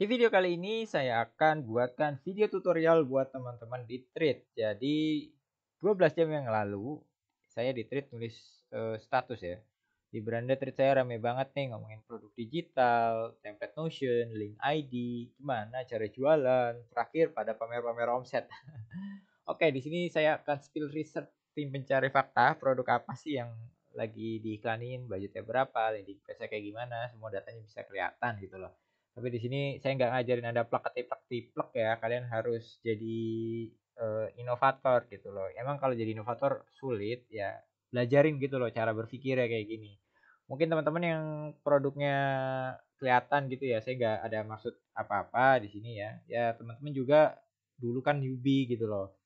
Di video kali ini saya akan buatkan video tutorial buat teman-teman di trade. Jadi 12 jam yang lalu saya di trade nulis uh, status ya. Di beranda trade saya rame banget nih ngomongin produk digital, template notion, link ID, gimana cara jualan, terakhir pada pamer-pamer omset. Oke, di sini saya akan spill research tim pencari fakta, produk apa sih yang lagi diiklanin, budgetnya berapa, landing page kayak gimana, semua datanya bisa kelihatan gitu loh tapi di sini saya nggak ngajarin ada plak ketiplak tiplak ya. Kalian harus jadi uh, inovator gitu loh. Emang kalau jadi inovator sulit ya belajarin gitu loh cara berpikir ya kayak gini. Mungkin teman-teman yang produknya kelihatan gitu ya. Saya nggak ada maksud apa-apa di sini ya. Ya teman-teman juga dulu kan newbie gitu loh.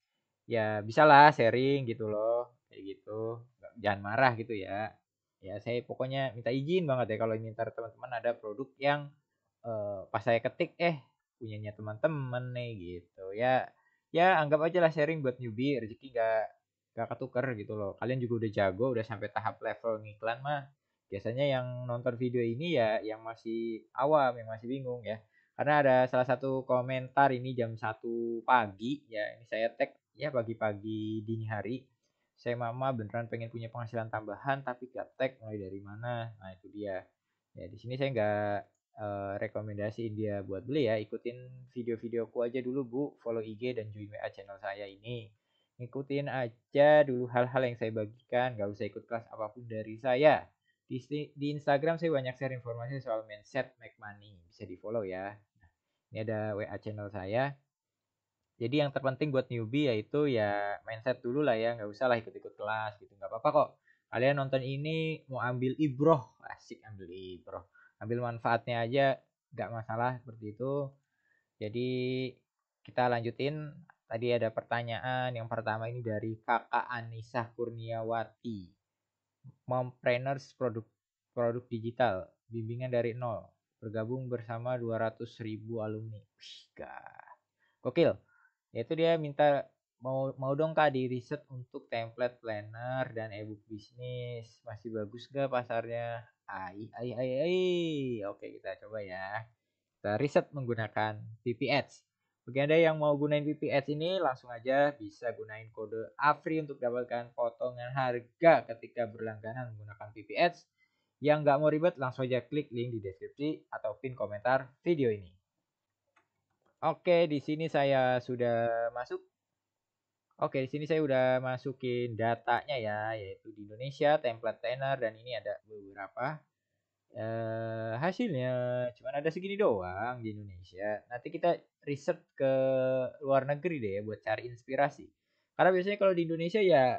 Ya bisalah sharing gitu loh kayak gitu. Jangan marah gitu ya. Ya saya pokoknya minta izin banget ya kalau minta teman-teman ada produk yang uh, pas saya ketik eh punyanya teman-teman nih gitu ya ya anggap aja lah sharing buat newbie rezeki gak gak ketuker gitu loh kalian juga udah jago udah sampai tahap level ngiklan mah biasanya yang nonton video ini ya yang masih awam yang masih bingung ya karena ada salah satu komentar ini jam satu pagi ya ini saya tag ya pagi-pagi dini hari saya mama beneran pengen punya penghasilan tambahan tapi gak tag mulai dari mana nah itu dia ya di sini saya nggak uh, eh, rekomendasiin dia buat beli ya ikutin video-videoku video aja dulu bu follow IG dan join WA channel saya ini ikutin aja dulu hal-hal yang saya bagikan gak usah ikut kelas apapun dari saya di, di Instagram saya banyak share informasi soal mindset make money bisa di follow ya ini ada WA channel saya jadi yang terpenting buat newbie yaitu ya mindset dulu lah ya nggak usah lah ikut-ikut kelas gitu nggak apa-apa kok kalian nonton ini mau ambil ibroh asik ambil ibroh ambil manfaatnya aja nggak masalah seperti itu jadi kita lanjutin tadi ada pertanyaan yang pertama ini dari kakak Anissa Kurniawati mompreneurs produk produk digital bimbingan dari nol bergabung bersama 200.000 ribu alumni Wih, gokil yaitu dia minta mau mau dong kak di riset untuk template planner dan ebook bisnis masih bagus gak pasarnya AI, AI, AI, AI. Oke, kita coba ya. Kita riset menggunakan PPS. Bagi Anda yang mau gunain PPS ini, langsung aja bisa gunain kode AFRI untuk dapatkan potongan harga ketika berlangganan menggunakan PPS. Yang nggak mau ribet, langsung aja klik link di deskripsi atau pin komentar video ini. Oke, di sini saya sudah masuk Oke, di sini saya udah masukin datanya ya, yaitu di Indonesia, template tenor dan ini ada beberapa eh, hasilnya. Cuman ada segini doang di Indonesia. Nanti kita riset ke luar negeri deh buat cari inspirasi. Karena biasanya kalau di Indonesia ya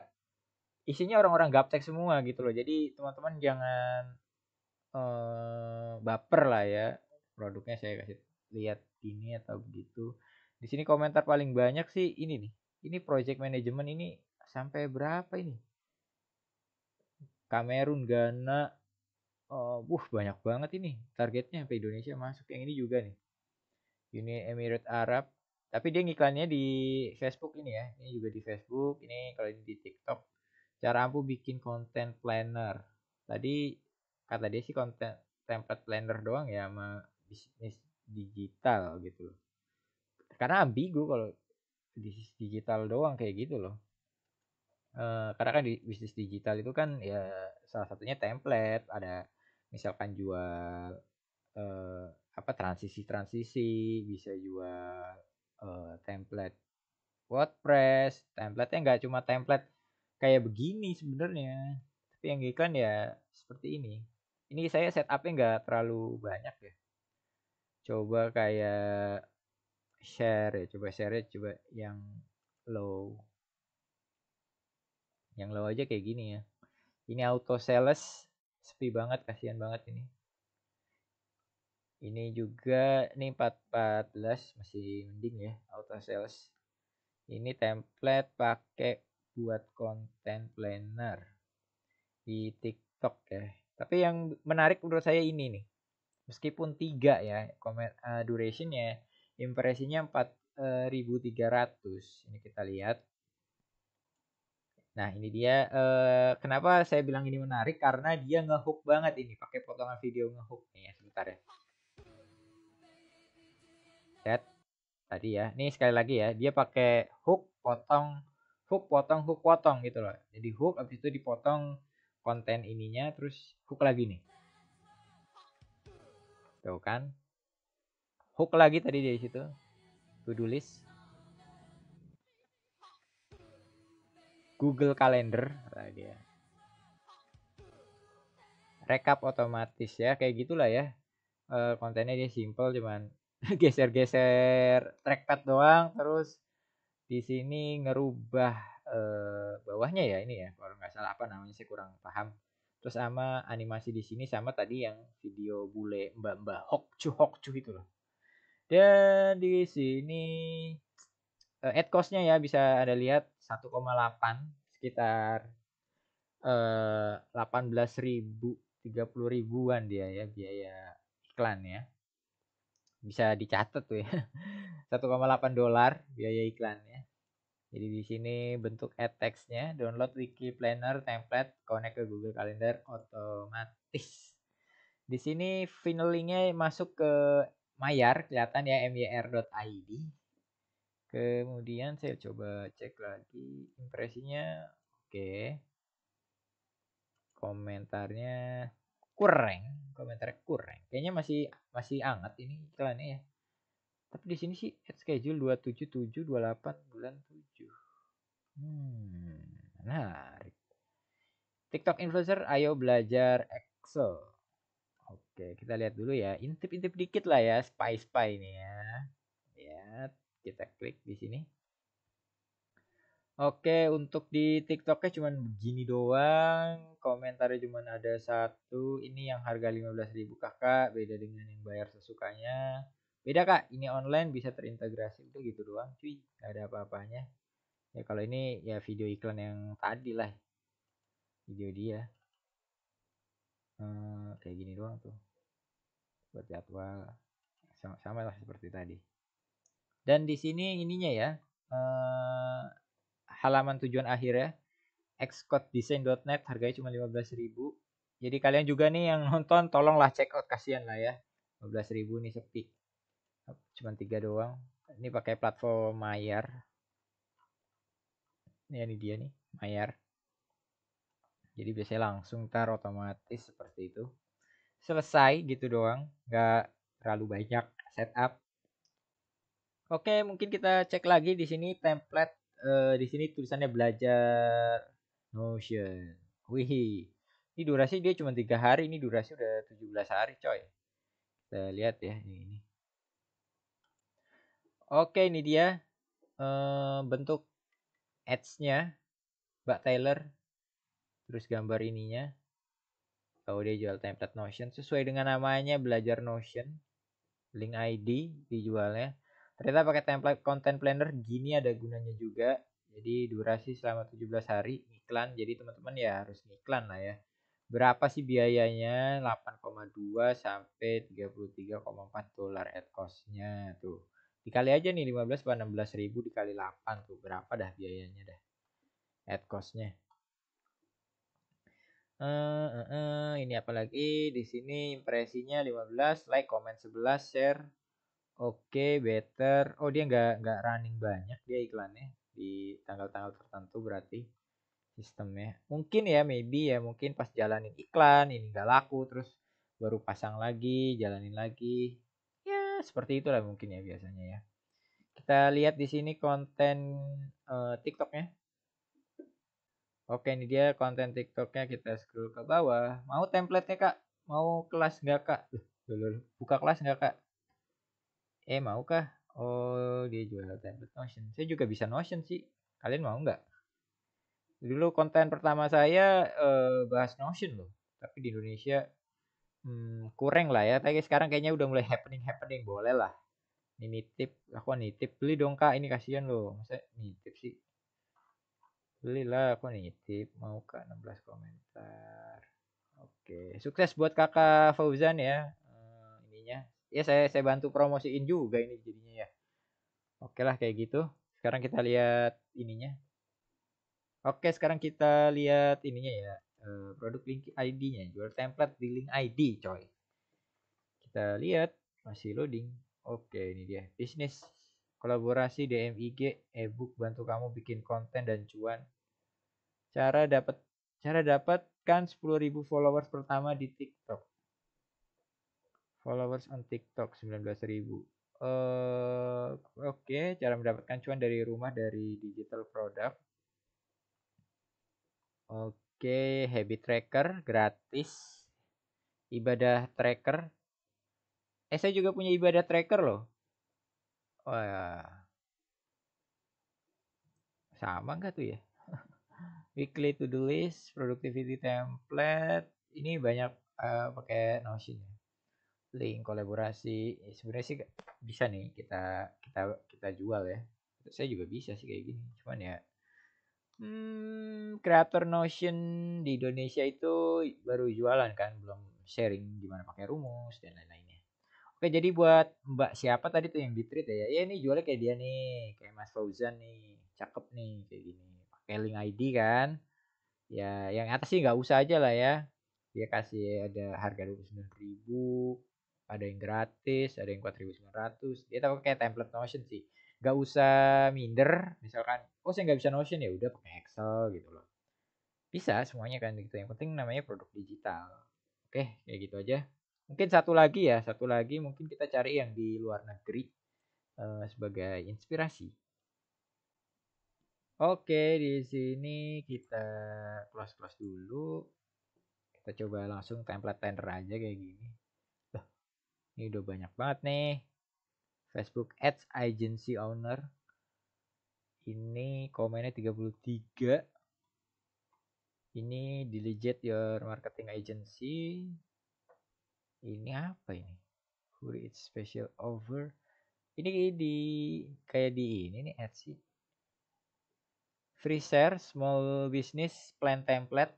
isinya orang-orang gaptek semua gitu loh. Jadi teman-teman jangan eh, baper lah ya. Produknya saya kasih lihat ini atau begitu. Di sini komentar paling banyak sih ini nih ini project management ini sampai berapa ini Kamerun Ghana uh, banyak banget ini targetnya sampai Indonesia masuk yang ini juga nih Uni Emirat Arab tapi dia ngiklannya di Facebook ini ya ini juga di Facebook ini kalau ini di TikTok cara ampuh bikin konten planner tadi kata dia sih konten template planner doang ya sama bisnis digital gitu loh karena ambigu kalau bisnis digital doang kayak gitu loh. E, karena kan di bisnis digital itu kan ya salah satunya template, ada misalkan jual e, apa transisi-transisi, bisa jual e, template WordPress, template yang nggak cuma template kayak begini sebenarnya, tapi yang iklan ya seperti ini. Ini saya setupnya nggak terlalu banyak ya. Coba kayak share ya coba share ya coba yang low yang low aja kayak gini ya ini auto sales sepi banget kasihan banget ini ini juga nih 414 masih mending ya auto sales ini template pakai buat konten planner di TikTok ya tapi yang menarik menurut saya ini nih meskipun tiga ya comment uh, eh, durationnya impresinya 4300 eh, ini kita lihat nah ini dia eh, kenapa saya bilang ini menarik karena dia ngehook banget ini pakai potongan video ngehook nih ya sebentar ya lihat tadi ya ini sekali lagi ya dia pakai hook potong hook potong hook potong gitu loh jadi hook abis itu dipotong konten ininya terus hook lagi nih tuh kan hook lagi tadi di situ to do list Google Calendar tadi nah, ya rekap otomatis ya kayak gitulah ya e, kontennya dia simple cuman geser-geser trackpad doang terus di sini ngerubah e, bawahnya ya ini ya kalau nggak salah apa namanya sih kurang paham terus sama animasi di sini sama tadi yang video bule mbak-mbak hokcu hokcu itu loh dan di sini uh, eh, ad cost-nya ya bisa Anda lihat 1,8 sekitar eh, 18.000 30 ribuan dia ya biaya iklan ya. Bisa dicatat tuh ya. 1,8 dolar biaya iklannya. Jadi di sini bentuk ad text-nya, download wiki planner template, connect ke Google Calendar otomatis. Di sini finalingnya masuk ke Mayar kelihatan ya myr.id. Kemudian saya coba cek lagi impresinya. Oke. Komentarnya kurang, komentar kurang. Kayaknya masih masih anget ini iklannya ya. Tapi di sini sih ad schedule 277 28 bulan 7. Hmm, menarik. TikTok influencer ayo belajar Excel. Oke, kita lihat dulu ya. Intip-intip dikit lah ya, spy-spy ini ya. Ya, kita klik di sini. Oke, untuk di TikToknya cuman begini doang. Komentarnya cuman ada satu. Ini yang harga 15.000 kakak, beda dengan yang bayar sesukanya. Beda kak, ini online bisa terintegrasi. Itu gitu doang cuy, gak ada apa-apanya. Ya kalau ini ya video iklan yang tadi lah. Video dia uh, kayak gini doang tuh buat jadwal sama, sama lah seperti tadi dan di sini ininya ya uh, halaman tujuan akhir ya design.net harganya cuma 15.000 jadi kalian juga nih yang nonton tolonglah check out kasihan lah ya 15.000 nih sepi cuma tiga doang ini pakai platform Mayar ini dia nih Mayar jadi biasanya langsung tar otomatis seperti itu selesai gitu doang nggak terlalu banyak setup oke mungkin kita cek lagi di sini template eh, di sini tulisannya belajar Notion wih ini durasi dia cuma tiga hari ini durasi udah 17 hari coy kita lihat ya ini oke ini dia eh, bentuk ads-nya Mbak Taylor terus gambar ininya kalau dia jual template Notion sesuai dengan namanya belajar Notion link ID dijualnya ternyata pakai template content planner gini ada gunanya juga jadi durasi selama 17 hari iklan jadi teman-teman ya harus iklan lah ya berapa sih biayanya 8,2 sampai 33,4 dolar at costnya tuh dikali aja nih 15 16 ribu dikali 8 tuh berapa dah biayanya dah at costnya eh, eh, eh, ini apalagi di sini impresinya 15 like comment 11 share oke okay, better oh dia nggak nggak running banyak dia iklannya di tanggal-tanggal tertentu berarti sistemnya mungkin ya maybe ya mungkin pas jalanin iklan ini nggak laku terus baru pasang lagi jalanin lagi ya seperti itulah mungkin ya biasanya ya kita lihat di sini konten uh, TikToknya Oke ini dia konten TikToknya kita scroll ke bawah. Mau templatenya kak? Mau kelas nggak kak? Dulu buka kelas nggak kak? Eh mau kah? Oh dia jual template Notion. Saya juga bisa Notion sih. Kalian mau nggak? Dulu konten pertama saya eh, bahas Notion loh. Tapi di Indonesia hmm, kurang lah ya. Tapi sekarang kayaknya udah mulai happening happening boleh lah. Ini tip aku nitip beli dong kak. Ini kasihan loh. Masa nitip sih? Belilah nitip mau ke 16 komentar. Oke, sukses buat Kakak Fauzan ya. Uh, ininya. Ya saya saya bantu promosiin juga ini jadinya ya. Oke lah kayak gitu. Sekarang kita lihat ininya. Oke, sekarang kita lihat ininya ya. Eh, produk link ID-nya, jual template di link ID, coy. Kita lihat masih loading. Oke, ini dia. Bisnis kolaborasi DMIG ebook bantu kamu bikin konten dan cuan cara dapat cara dapatkan 10.000 followers pertama di TikTok. Followers on TikTok 19.000 uh, eh, oke okay, cara mendapatkan cuan dari rumah dari digital product oke okay, habit tracker gratis ibadah tracker eh saya juga punya ibadah tracker loh oh ya sama nggak tuh ya weekly to do list, productivity template. Ini banyak uh, pakai Notion ya. Link kolaborasi ya, sebenarnya sih bisa nih kita kita kita jual ya. Saya juga bisa sih kayak gini. Cuman ya hmm, creator Notion di Indonesia itu baru jualan kan, belum sharing gimana pakai rumus dan lain-lainnya. Oke, jadi buat Mbak siapa tadi tuh yang di ya? Ya ini jualnya kayak dia nih, kayak Mas Fauzan nih, cakep nih kayak gini pakai link ID kan ya yang atas sih nggak usah aja lah ya dia kasih ada harga 29.000 ada yang gratis ada yang 4.900 dia tahu kayak template Notion sih nggak usah minder misalkan oh saya nggak bisa Notion ya udah pakai Excel gitu loh bisa semuanya kan gitu yang penting namanya produk digital oke kayak gitu aja mungkin satu lagi ya satu lagi mungkin kita cari yang di luar negeri eh, sebagai inspirasi Oke, di sini kita close-close dulu. Kita coba langsung template tender aja kayak gini. Loh, ini udah banyak banget nih. Facebook Ads Agency Owner. Ini komennya 33. Ini delegate your marketing agency. Ini apa ini? Who is special over? Ini di kayak di ini nih ads sih free share, small business plan template,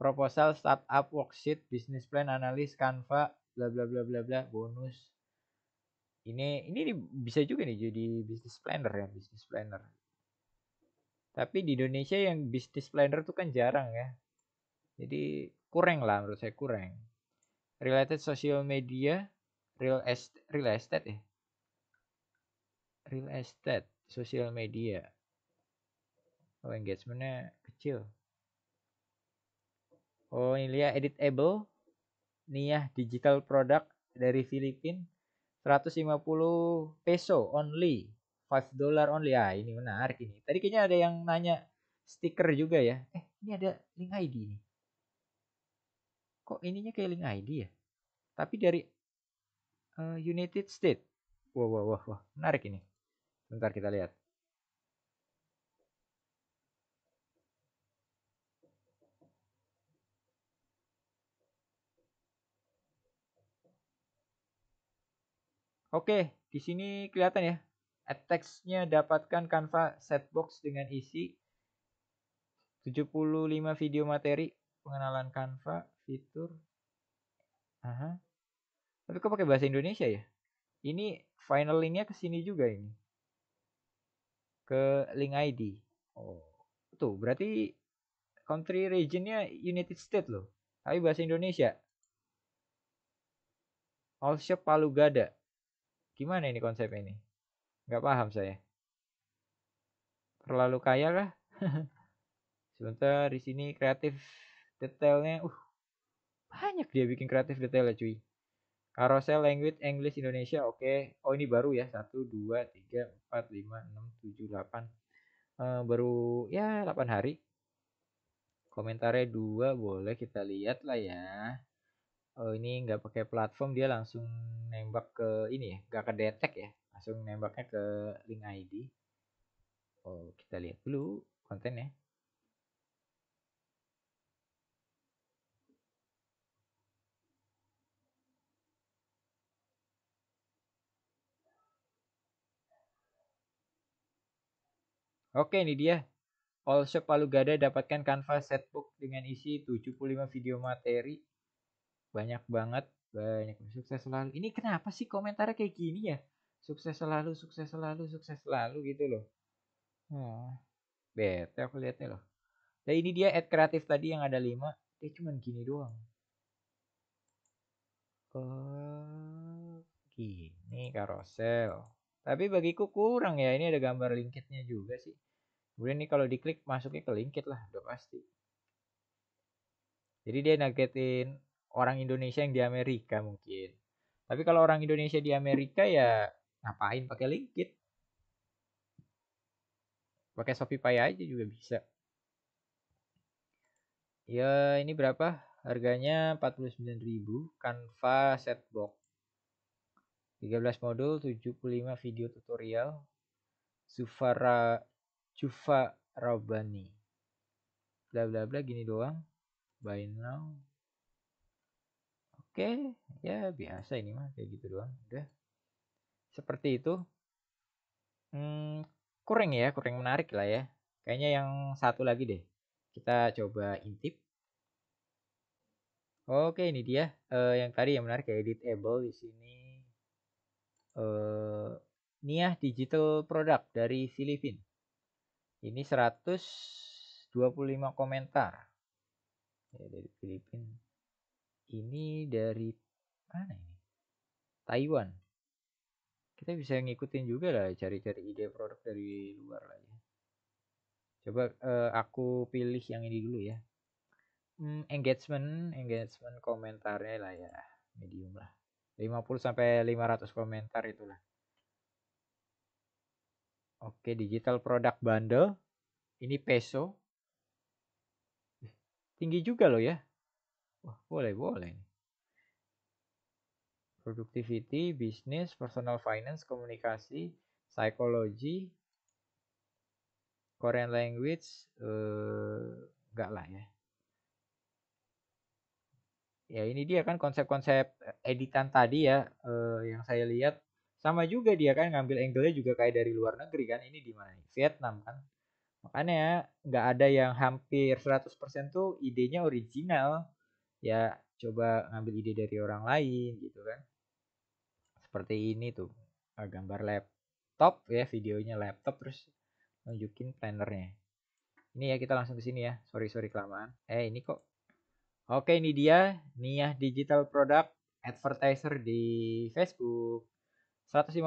proposal startup worksheet, business plan analis, Canva, bla bla bla bla bla, bonus. Ini ini bisa juga nih jadi business planner ya, business planner. Tapi di Indonesia yang business planner tuh kan jarang ya. Jadi kurang lah menurut saya kurang. Related social media, real estate, real estate ya. Real estate, social media oh engagementnya kecil oh ini lihat editable nih ya digital product dari Filipina 150 peso only 5 dollar only ah ini menarik ini tadi kayaknya ada yang nanya stiker juga ya eh ini ada link ID nih kok ininya kayak link ID ya tapi dari uh, United States wow wow wow, wow. menarik ini bentar kita lihat Oke, di sini kelihatan ya. Attacks-nya dapatkan Canva box dengan isi 75 video materi pengenalan Canva fitur. Aha. Tapi kok pakai bahasa Indonesia ya? Ini final linknya ke sini juga ini. Ke link ID. Oh, tuh berarti country regionnya United States loh. Tapi bahasa Indonesia. All Shop Palu Gada. Gimana ini konsep ini? Nggak paham saya. Terlalu kaya kah? Sebentar di sini kreatif detailnya. Uh, banyak dia bikin kreatif detail detailnya cuy. Carousel language English Indonesia oke. Okay. Oh ini baru ya. satu dua tiga empat lima enam tujuh delapan eh, baru ya 8 hari. Komentarnya dua boleh kita lihat lah ya oh ini nggak pakai platform dia langsung nembak ke ini ya nggak ke detect ya langsung nembaknya ke link ID oh kita lihat dulu kontennya Oke ini dia. All Shop Palu Gada dapatkan kanvas setbook dengan isi 75 video materi banyak banget banyak sukses selalu ini kenapa sih komentarnya kayak gini ya sukses selalu sukses selalu sukses selalu gitu loh hmm. bete aku lihatnya loh dan ini dia ad kreatif tadi yang ada lima dia cuman gini doang oh gini karosel tapi bagiku kurang ya ini ada gambar linkitnya juga sih kemudian ini kalau diklik masuknya ke linkit lah udah pasti jadi dia nagetin orang Indonesia yang di Amerika mungkin. Tapi kalau orang Indonesia di Amerika ya ngapain pakai Linkit? Pakai Shopify aja juga bisa. Ya, ini berapa? Harganya 49.000, Canva setbox. 13 modul, 75 video tutorial. Sufara Jufa Robani. Bla bla bla gini doang. Buy now. Oke, ya biasa ini mah kayak gitu doang. Udah. Seperti itu. Hmm, kurang ya, kurang menarik lah ya. Kayaknya yang satu lagi deh. Kita coba intip. Oke, ini dia uh, yang tadi yang menarik kayak editable di sini. Uh, Niah Digital Product dari Filipin. Ini 125 komentar. Ya, dari Filipin ini dari mana ini? Taiwan. Kita bisa ngikutin juga lah cari-cari ide produk dari luar lah ya. Coba uh, aku pilih yang ini dulu ya. Hmm, engagement, engagement komentarnya lah ya, medium lah. 50 sampai 500 komentar itulah. Oke, digital product bundle. Ini peso. Tinggi juga loh ya. Wah, boleh, boleh. Productivity, bisnis, personal finance, komunikasi, psychology, Korean language, eh, enggak lah ya. Ya ini dia kan konsep-konsep editan tadi ya, eh, yang saya lihat. Sama juga dia kan ngambil angle-nya juga kayak dari luar negeri kan. Ini di mana? Vietnam kan. Makanya nggak ada yang hampir 100% tuh idenya original ya coba ngambil ide dari orang lain gitu kan seperti ini tuh ah, gambar laptop ya videonya laptop terus nunjukin plannernya ini ya kita langsung ke sini ya sorry sorry kelamaan eh ini kok oke ini dia Nia Digital Product Advertiser di Facebook 150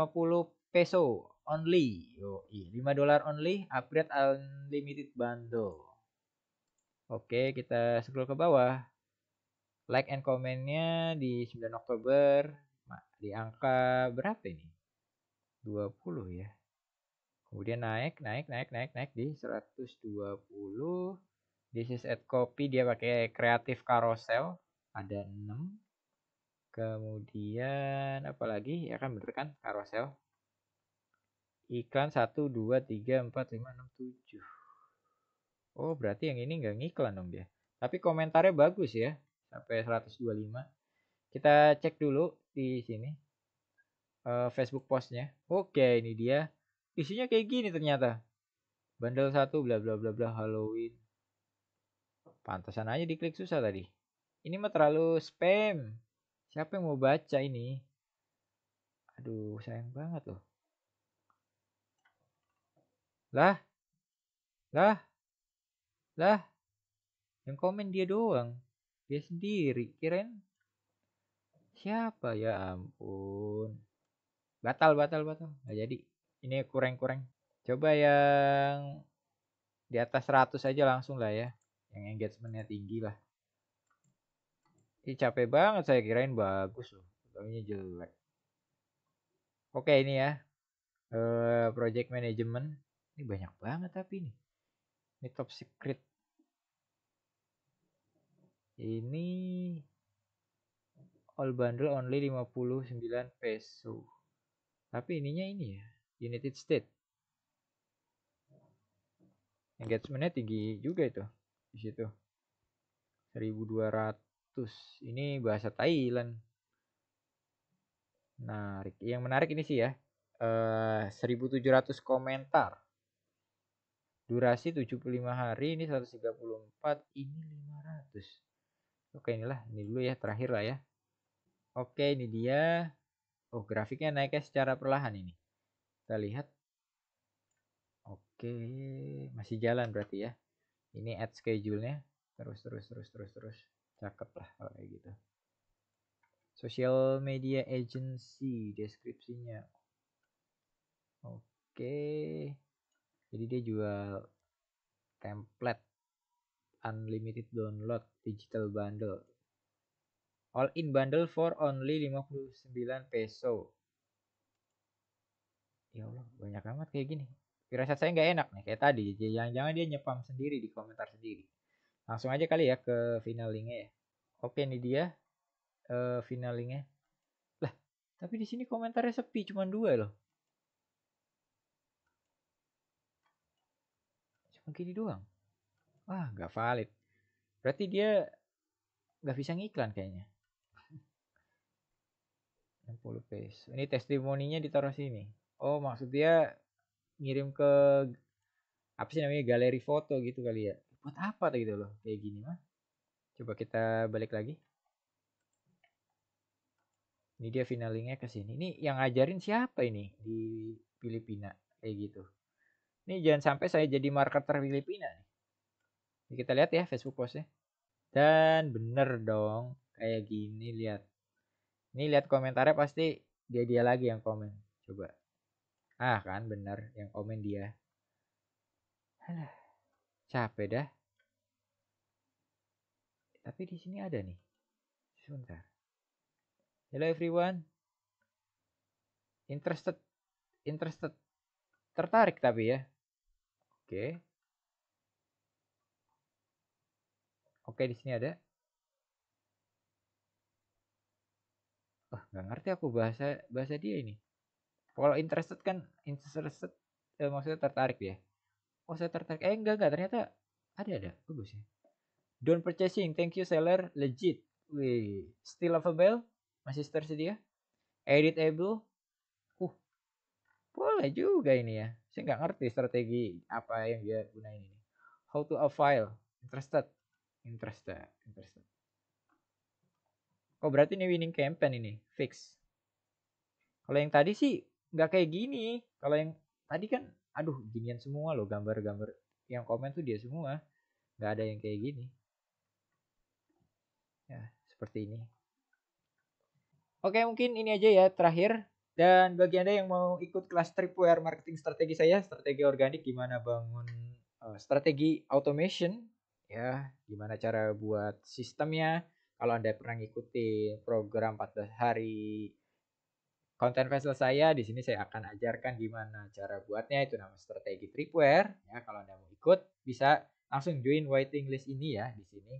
peso only Yoi, 5 dolar only upgrade unlimited bundle oke kita scroll ke bawah Like and comment-nya di 9 Oktober di angka berapa ini? 20 ya. Kemudian naik, naik, naik, naik, naik di 120. This is at copy dia pakai kreatif carousel ada 6. Kemudian apalagi ya kan bener kan carousel. Iklan 1 2 3 4 5 6 7. Oh, berarti yang ini nggak ngiklan dong dia. Tapi komentarnya bagus ya sampai 125 kita cek dulu di sini uh, Facebook postnya oke ini dia isinya kayak gini ternyata bandel satu bla bla bla bla Halloween pantasan aja diklik susah tadi ini mah terlalu spam siapa yang mau baca ini aduh sayang banget loh lah lah lah yang komen dia doang dia sendiri kirain siapa ya ampun batal batal batal nggak jadi ini kurang kurang coba yang di atas 100 aja langsung lah ya yang engagementnya tinggi lah ini capek banget saya kirain bagus loh tapi jelek oke ini ya eh, project management ini banyak banget tapi nih ini top secret ini all bundle only 59 peso. Tapi ininya ini ya, United State Engagementnya tinggi juga itu di situ. 1200. Ini bahasa Thailand. Menarik. Yang menarik ini sih ya. Eh, uh, 1700 komentar. Durasi 75 hari ini 134, ini 500 Oke inilah, ini dulu ya, terakhir lah ya. Oke ini dia. Oh grafiknya naiknya secara perlahan ini. Kita lihat. Oke, masih jalan berarti ya. Ini add schedule-nya. Terus, terus, terus, terus, terus. Cakep lah kalau kayak gitu. Social media agency deskripsinya. Oke. Jadi dia jual template unlimited download digital bundle. All in bundle for only 59 peso. Ya Allah, banyak amat kayak gini. Firasat saya nggak enak nih kayak tadi. Jangan-jangan dia nyepam sendiri di komentar sendiri. Langsung aja kali ya ke final linknya ya. Oke ini dia uh, final linknya. Lah, tapi di sini komentarnya sepi, cuma dua loh. Cuma gini doang wah nggak valid berarti dia nggak bisa ngiklan kayaknya 60 face. ini testimoninya ditaruh sini oh maksud dia ngirim ke apa sih namanya galeri foto gitu kali ya buat apa tuh gitu loh kayak gini mah coba kita balik lagi ini dia finalingnya ke sini ini yang ngajarin siapa ini di Filipina kayak gitu ini jangan sampai saya jadi marketer Filipina nih Ya, kita lihat ya Facebook postnya dan bener dong kayak gini lihat ini lihat komentarnya pasti dia dia lagi yang komen coba ah kan bener yang komen dia Alah, capek dah tapi di sini ada nih sebentar hello everyone interested interested tertarik tapi ya oke okay. Oke, di sini ada. Oh, nggak ngerti aku bahasa bahasa dia ini. Kalau interested kan interested eh, maksudnya tertarik ya. Oh, saya tertarik. Eh, enggak enggak ternyata ada ada. Bagus ya. Don't purchasing. Thank you seller. Legit. Wih, still available? Masih tersedia? Editable? Uh, boleh juga ini ya. Saya nggak ngerti strategi apa yang dia gunain ini. How to a file. Interested. Interested, ya, interested. Oh berarti ini winning campaign ini, fix. Kalau yang tadi sih nggak kayak gini. Kalau yang tadi kan, aduh ginian semua loh gambar-gambar. Yang komen tuh dia semua, nggak ada yang kayak gini. Ya seperti ini. Oke mungkin ini aja ya terakhir. Dan bagi anda yang mau ikut kelas tripwire marketing strategi saya, strategi organik gimana bangun uh, strategi automation ya gimana cara buat sistemnya kalau anda pernah ngikuti program 14 hari konten vessel saya di sini saya akan ajarkan gimana cara buatnya itu nama strategi tripwire ya kalau anda mau ikut bisa langsung join waiting list ini ya di sini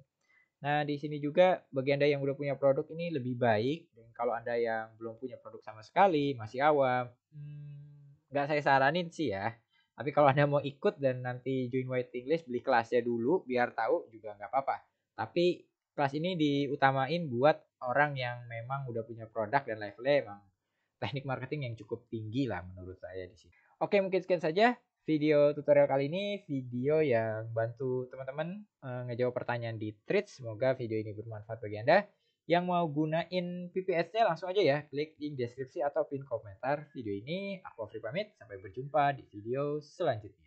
nah di sini juga bagi anda yang udah punya produk ini lebih baik dan kalau anda yang belum punya produk sama sekali masih awam hmm, nggak hmm, saya saranin sih ya tapi kalau Anda mau ikut dan nanti join waiting list, beli kelasnya dulu biar tahu juga nggak apa-apa. Tapi kelas ini diutamain buat orang yang memang udah punya produk dan levelnya emang teknik marketing yang cukup tinggi lah menurut saya di sini. Oke, mungkin sekian saja video tutorial kali ini, video yang bantu teman-teman uh, ngejawab pertanyaan di Threads. Semoga video ini bermanfaat bagi Anda. Yang mau gunain PPS-nya langsung aja ya, klik link deskripsi atau pin komentar video ini. Aku Afri pamit, sampai berjumpa di video selanjutnya.